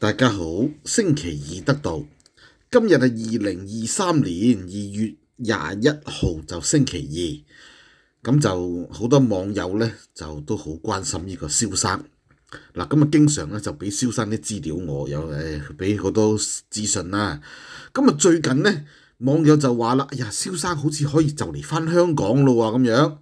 大家好，星期二得到今日系二零二三年二月廿一号就星期二，咁就好多网友咧就都好关心呢个萧生嗱。咁啊，经常咧就俾萧生啲资料我，有诶俾好多资讯啦。咁啊，最近咧网友就话啦：，哎呀，萧生好似可以就嚟翻香港咯，咁样。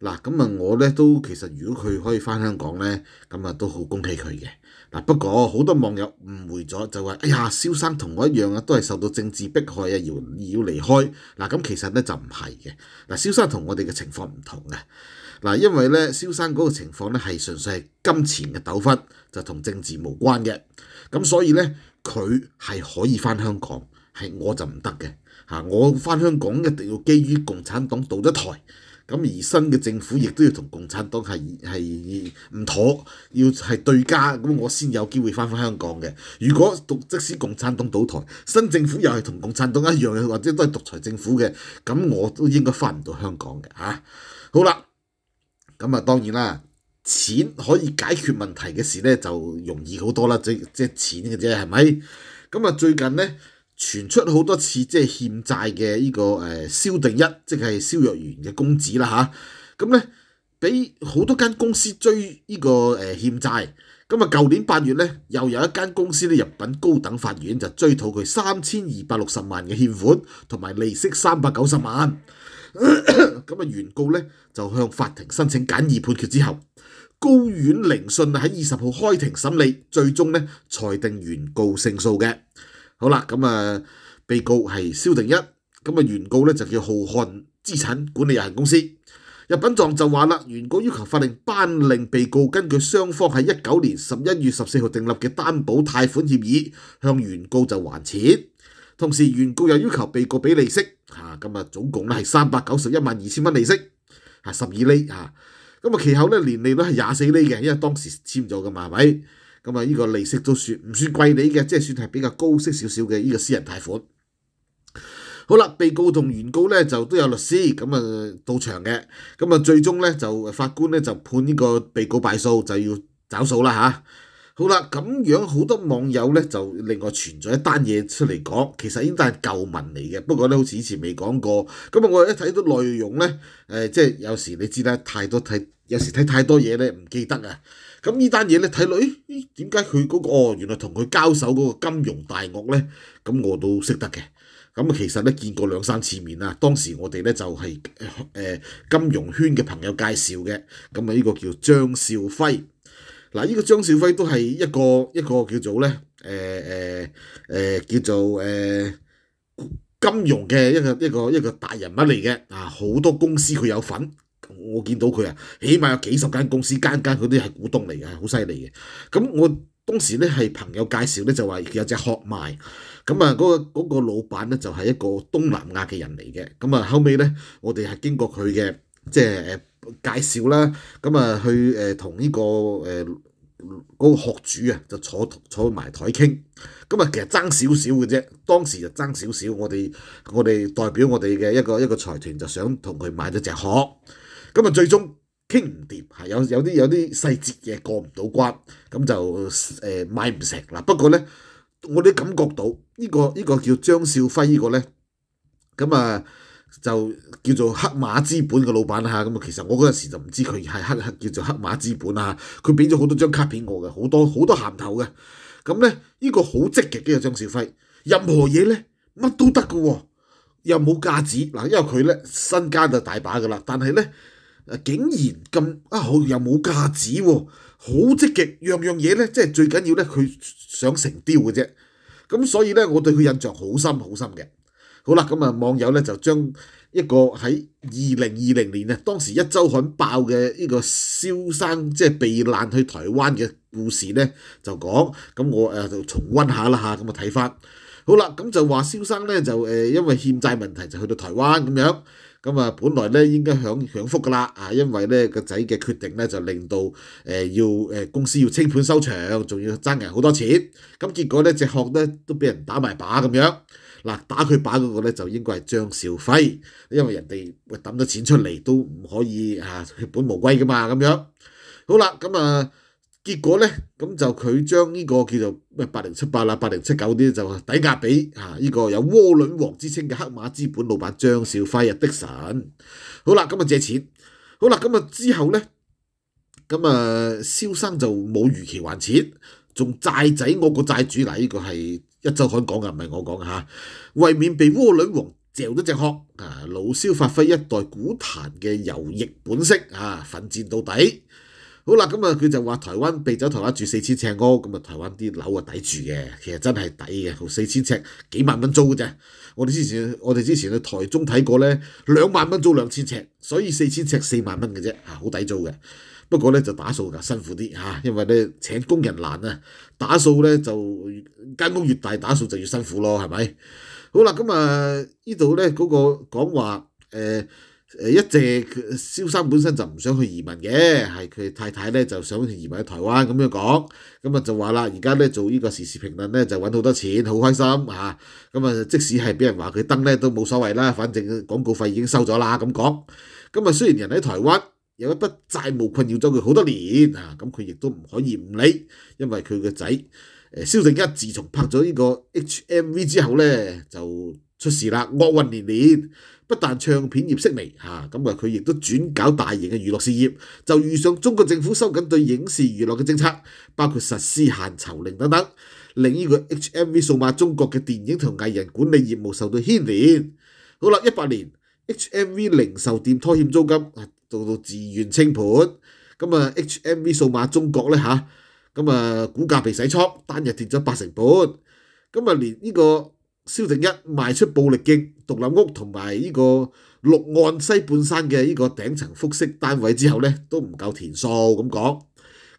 嗱咁啊，我咧都其實如果佢可以翻香港咧，咁啊都好恭喜佢嘅。嗱不過好多網友誤會咗，就話：哎呀，蕭生同我一樣啊，都係受到政治迫害啊，要要離開。嗱咁其實咧就唔係嘅。嗱，蕭生同我哋嘅情況唔同嘅。嗱，因為咧蕭生嗰個情況咧係純粹係金錢嘅糾紛，就同政治無關嘅。咁所以咧佢係可以翻香港，係我就唔得嘅。嚇，我翻香港一定要基於共產黨倒咗台。咁而新嘅政府亦都要同共產黨係係唔妥，要係對家，咁我先有機會翻返香港嘅。如果即使共產黨倒台，新政府又係同共產黨一樣嘅，或者都係獨裁政府嘅，咁我都應該翻唔到香港嘅嚇。好啦，咁啊當然啦，錢可以解決問題嘅事咧，就容易好多啦，即即係錢嘅啫，係咪？咁啊最近咧。傳出好多次即係欠債嘅呢個誒蕭定一，即係蕭若元嘅公子啦嚇。咁咧俾好多間公司追呢個誒欠債，咁啊舊年八月咧又有一間公司咧入禀高等法院就追討佢三千二百六十萬嘅欠款同埋利息三百九十萬。咁啊原告咧就向法庭申請簡易判決之後，高院聆訊喺二十號開庭審理，最終咧裁定原告勝訴嘅。好啦，咁啊，被告系萧定一，咁啊，原告咧就叫浩瀚资产管理有限公司。入品状就话啦，原告要求法令颁令被告根据双方喺一九年十一月十四号订立嘅担保贷款协议，向原告就还钱，同时原告又要求被告俾利息，吓，咁啊，总共咧系三百九十一万二千蚊利息，吓，十二厘，吓，咁啊，其后咧年利率系廿四厘嘅，因为当时签咗噶嘛，系咪？咁啊，依個利息都算唔算貴你嘅，即係算係比較高息少少嘅依個私人貸款。好啦，被告同原告咧就都有律師咁啊到場嘅。咁啊，最終咧就法官咧就判呢個被告敗訴，就要找數啦嚇。好啦，咁樣好多網友咧就另外傳咗一單嘢出嚟講，其實應該係舊聞嚟嘅，不過咧好似以前未講過。咁啊，我一睇到內容咧，誒即係有時你知啦，太多睇。有時睇太多嘢咧，唔記得啊！咁呢單嘢咧睇落，咦？點解佢嗰個原來同佢交手嗰個金融大惡咧？咁我都識得嘅。咁其實咧見過兩三次面啦。當時我哋咧就係誒金融圈嘅朋友介紹嘅。咁啊，呢個叫張少輝。嗱，呢個張少輝都係一個一個叫做咧誒誒誒叫做誒金融嘅一個一個一個大人物嚟嘅。啊，好多公司佢有份。我見到佢啊，起碼有幾十間公司，間間佢都係股東嚟嘅，好犀利嘅。咁我當時咧係朋友介紹咧，就話佢有隻殼賣。咁啊，嗰個嗰個老闆咧就係一個東南亞嘅人嚟嘅。咁啊，後尾咧，我哋係經過佢嘅即係介紹啦。咁啊，去誒同呢個誒嗰個殼主啊，就坐坐埋台傾。咁啊，其實爭少少嘅啫，當時就爭少少。我哋我哋代表我哋嘅一個一個財團就想同佢買咗隻殼。咁啊，最終傾唔掂嚇，有有啲有啲細節嘢過唔到關，咁就誒買唔成啦。不過咧，我都感覺到呢個呢個叫張少輝呢個咧，咁啊就叫做黑馬資本嘅老闆嚇。咁啊，其實我嗰陣時就唔知佢係黑黑叫做黑馬資本啊，佢俾咗好多張卡片我嘅，好多好多鹹頭嘅。咁咧呢個好積極嘅張少輝，任何嘢咧乜都得嘅喎，又冇架子嗱，因為佢咧身家就大把嘅啦，但係咧。誒竟然咁啊好又冇架子喎，好積極，樣樣嘢咧，即係最緊要咧，佢想成雕嘅啫。咁所以咧，我對佢印象好深好深嘅。好啦，咁啊網友咧就將一個喺二零二零年啊，當時一周刊爆嘅呢個蕭生即係避難去台灣嘅故事咧，就講。咁我誒就重温下啦嚇，咁啊睇翻。好啦，咁就話蕭生咧就誒因為欠債問題就去到台灣咁樣。咁啊，本來咧應該享享福噶啦，啊，因為咧個仔嘅決定咧就令到誒要誒公司要清盤收場，仲要爭人好多錢，咁結果咧只殼咧都俾人打埋把咁樣，嗱打佢把嗰個咧就應該係張兆輝，因為人哋揼咗錢出嚟都唔可以啊血本無歸噶嘛咁樣，好啦，咁啊～结果呢，咁就佢将呢个叫做咩八零七八啦、八零七九啲就抵押俾啊呢个有窝轮王之称嘅黑马资本老板张兆辉啊的神。好啦，咁啊借钱，好啦，咁啊之后呢，咁啊萧生就冇如期还钱，仲债仔我个债主嗱，呢个系一周刊讲嘅，唔系我讲吓。为免被窝轮王嚼咗只壳，啊老萧发挥一代古坛嘅游弋本色啊，奋战到底。好啦，咁啊佢就話台灣避走台灣住四千尺屋，咁啊台灣啲樓啊抵住嘅，其實真係抵嘅，四千尺幾萬蚊租嘅啫。我哋之前我哋之前去台中睇過咧，兩萬蚊租兩千尺，所以四千尺四萬蚊嘅啫，嚇好抵租嘅。不過咧就打掃就辛苦啲嚇，因為咧請工人難啊，打掃咧就間屋越大打掃就越辛苦咯，係咪？好啦，咁啊呢度咧嗰個講話誒。誒一借，蕭生本身就唔想去移民嘅，係佢太太咧就想移民去台灣咁樣講，咁啊就話啦，而家咧做呢個時事評論咧就揾好多錢，好開心嚇，咁啊即使係俾人話佢登咧都冇所謂啦，反正廣告費已經收咗啦咁講，咁啊雖然人喺台灣有一筆債務困擾咗佢好多年嚇，咁佢亦都唔可以唔理，因為佢個仔誒蕭正一自從拍咗呢個 H M V 之後咧就出事啦，惡運連連。不但唱片業式微，嚇咁啊佢亦都轉搞大型嘅娛樂事業，就遇上中國政府收緊對影視娛樂嘅政策，包括實施限酬令等等，令呢個 H M V 數碼中國嘅電影同藝人管理業務受到牽連。好啦，一八年 H M V 零售店拖欠租金，做到自願清盤，咁啊 H M V 數碼中國咧嚇，咁啊股價被洗燙，單日跌咗八成半，咁啊連呢個。蕭正一賣出暴力徑獨立屋同埋呢個六岸西半山嘅呢個頂層複式單位之後咧，都唔夠填數咁講，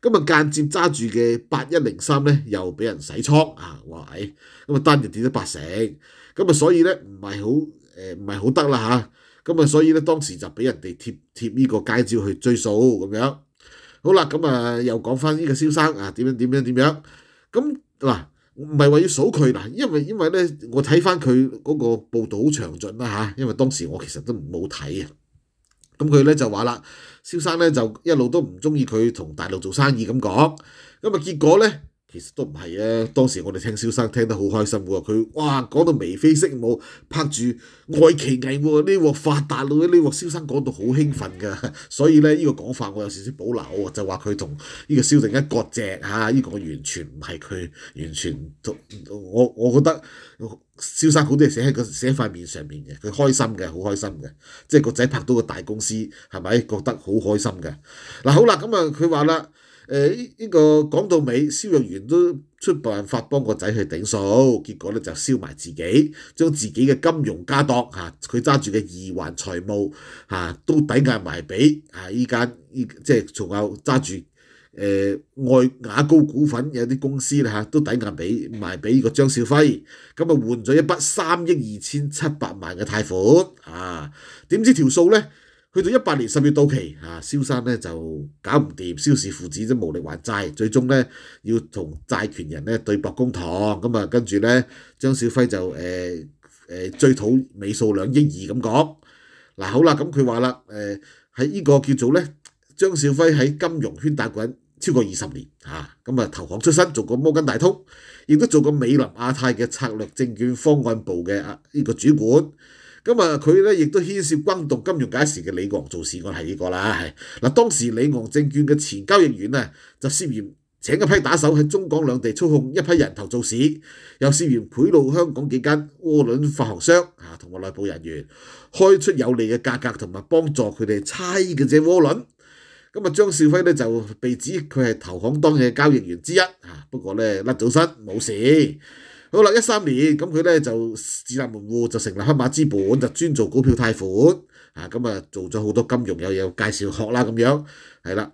咁啊間接揸住嘅八一零三咧又俾人洗倉啊，話咁啊單日跌咗八成，咁啊所以咧唔係好誒唔係好得啦嚇，咁啊所以咧當時就俾人哋貼貼呢個街招去追數咁樣，好啦，咁啊又講翻呢個蕭生啊點樣點樣點樣，咁嗱。唔係話要數佢嗱，因為因為咧，我睇翻佢嗰個報道好詳盡啦嚇，因為當時我其實都冇睇啊。咁佢咧就話啦，蕭生咧就一路都唔中意佢同大陸做生意咁講，咁啊結果咧。其實都唔係啊！當時我哋聽蕭生聽得好開心喎，佢哇講到眉飛色舞，拍住外奇藝喎呢個發達咯，呢個蕭生講到好興奮噶，所以咧呢個講法我有少少保留，就話佢同呢個蕭正一割謝嚇，呢個完全唔係佢，完全同我我覺得蕭生好多嘢寫喺個寫塊面上面嘅，佢開心嘅，好開心嘅，即係個仔拍到個大公司係咪？覺得好開心嘅嗱，好啦咁啊，佢話啦。诶，呢个讲到尾，肖玉元都出办法帮个仔去顶数，结果咧就烧埋自己，将自己嘅金融家当吓，佢揸住嘅二环财务吓都抵押埋俾，啊，依家依即系仲有揸住诶外雅高股份有啲公司啦吓，都抵押俾卖俾呢个张少辉，咁啊换咗一笔三亿二千七百万嘅贷款啊，点知条数咧？去到一八年十月到期，啊，蕭生咧就搞唔掂，蕭氏父子都無力還債，最終咧要同債權人咧對簿公堂咁啊，跟住咧張小輝就誒誒追討尾數兩億二咁講。嗱好啦，咁佢話啦誒喺呢個叫做咧張小輝喺金融圈打滾超過二十年啊，咁啊投行出身，做過摩根大通，亦都做過美林亞太嘅策略證券方案部嘅啊呢個主管。咁啊，佢咧亦都牽涉轟動金融界時嘅李昂做事我係呢個啦。嗱，當時李昂證券嘅前交易員咧就涉嫌請一批打手喺中港兩地操控一批人頭做事，又涉嫌賄賂香港幾間輻輪發行商啊，同埋內部人員開出有利嘅價格同埋幫助佢哋猜嘅只輻輪。咁啊，張少輝咧就被指佢係投行當嘅交易員之一啊，不過咧甩咗身冇事。好啦，一三年咁佢咧就自立门户，就成立黑马資本，就專做股票貸款。啊。咁啊，做咗好多金融，有有介紹學啦咁樣，係啦。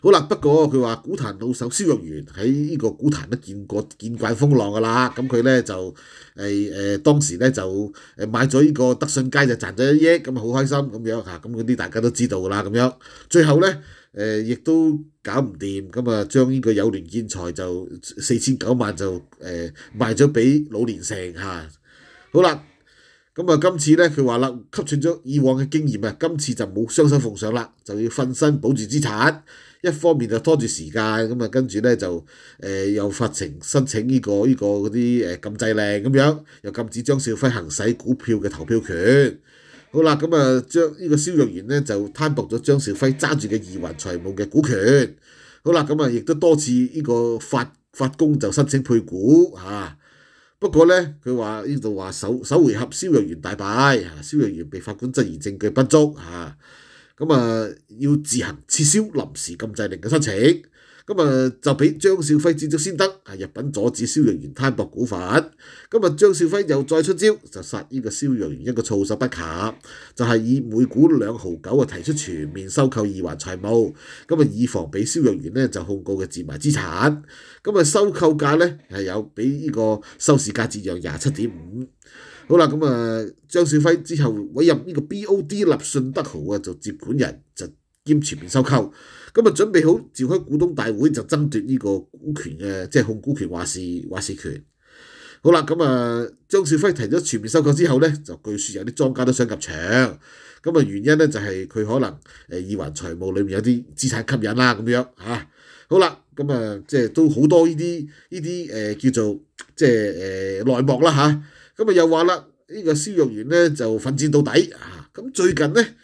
好啦，不過佢話古坛老手肖若元喺呢個古坛都見过见惯風浪噶啦。咁佢咧就诶、誒當時咧就诶買咗呢個德信街就賺咗一億，咁啊好開心咁樣吓，咁嗰啲大家都知道噶啦咁樣。最後咧。誒亦都搞唔掂，咁啊將呢個有聯建材就四千九萬就誒賣咗俾老年城嚇。好啦，咁啊今次咧佢話啦吸取咗以往嘅經驗啊，今次就冇雙手奉上啦，就要分身保住資產。一方面就拖住時間，咁啊跟住咧就誒又發情申請呢個呢個嗰啲誒禁制令咁樣，又禁止張少輝行使股票嘅投票權。好啦，咁啊將呢個肖玉賢咧就攤薄咗張兆輝揸住嘅二環財務嘅股權。好啦，咁啊亦都多次呢個發發功就申請配股嚇。不過咧，佢話呢度話首首回合肖玉賢大敗，肖玉賢被法官質疑證據不足嚇。咁啊要自行撤銷臨時禁制令嘅申請。咁啊，就俾張少輝接觸先得，啊，日品阻止蕭若元攤薄股份。咁啊，張少輝又再出招，就殺呢個蕭若元一個措手不及，就係以每股兩毫九啊提出全面收購二環財務。咁啊，以防俾蕭若元咧就控告嘅自賣資產。咁啊，收購價咧係有俾呢個收市價節約廿七點五。好啦，咁啊，張少輝之後委任呢個 BOD 立信德豪啊做接管人就。兼全面收購，咁啊準備好召開股東大會就爭奪呢個股權嘅，即係控股權話事話事權。好啦，咁啊張少輝提咗全面收購之後咧，就據說有啲莊家都想入場，咁啊原因咧就係佢可能誒二環財務裏面有啲資產吸引啦咁樣嚇。好啦，咁啊即係都好多呢啲呢啲誒叫做即係誒內幕啦嚇。咁啊又話啦，呢個肖玉元咧就奮戰到底啊。咁最近咧。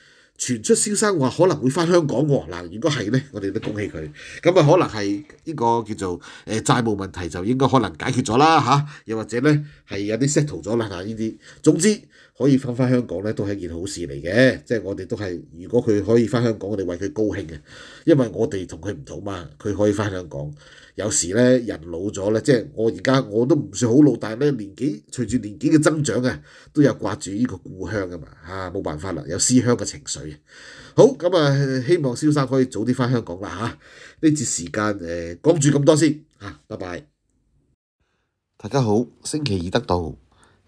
傳出消息話可能會翻香港喎，嗱，如果係咧，我哋都恭喜佢，咁啊可能係呢個叫做誒債務問題就應該可能解決咗啦嚇，又或者咧係有啲 settle 咗啦，嗱呢啲，總之。可以翻翻香港咧，都係一件好事嚟嘅。即係我哋都係，如果佢可以翻香港，我哋為佢高興嘅。因為我哋同佢唔同嘛，佢可以翻香港。有時咧，人老咗咧，即係我而家我都唔算好老，但係咧年紀隨住年紀嘅增長啊，都有掛住呢個故鄉啊嘛。嚇，冇辦法啦，有思鄉嘅情緒。好咁啊，希望蕭生可以早啲翻香港啦嚇。呢節時間誒講住咁多先嚇，拜拜。大家好，星期二得到。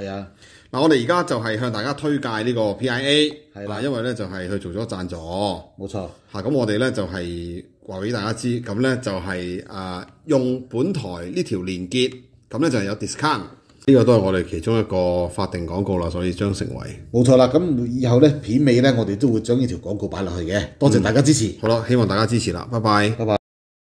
系啊，嗱，我哋而家就系向大家推介呢个 P I A，嗱，因为咧就系佢做咗赞助，冇错吓。咁我哋咧就系话俾大家知，咁咧就系啊用本台呢条连结，咁咧就系有 discount。呢个都系我哋其中一个法定广告啦，所以将成为冇错啦。咁以后咧片尾咧，我哋都会将呢条广告摆落去嘅。多谢大家支持，好啦，希望大家支持啦，拜拜，拜拜。